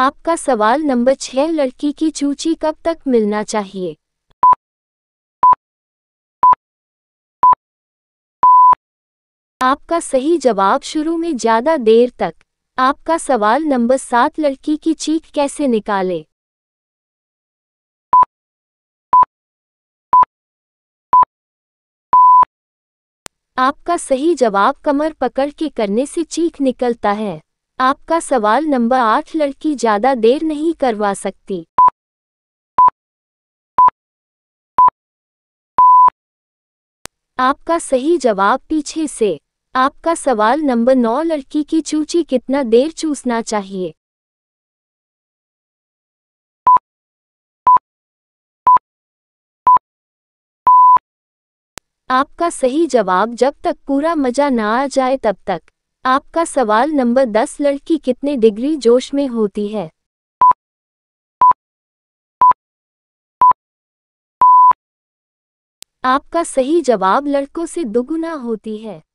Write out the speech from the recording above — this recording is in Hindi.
आपका सवाल नंबर छह लड़की की चूची कब तक मिलना चाहिए आपका सही जवाब शुरू में ज्यादा देर तक आपका सवाल नंबर सात लड़की की चीख कैसे निकाले आपका सही जवाब कमर पकड़ के करने से चीख निकलता है आपका सवाल नंबर आठ लड़की ज्यादा देर नहीं करवा सकती आपका सही जवाब पीछे से आपका सवाल नंबर नौ लड़की की चूची कितना देर चूसना चाहिए आपका सही जवाब जब तक पूरा मजा ना आ जाए तब तक आपका सवाल नंबर दस लड़की कितने डिग्री जोश में होती है आपका सही जवाब लड़कों से दुगुना होती है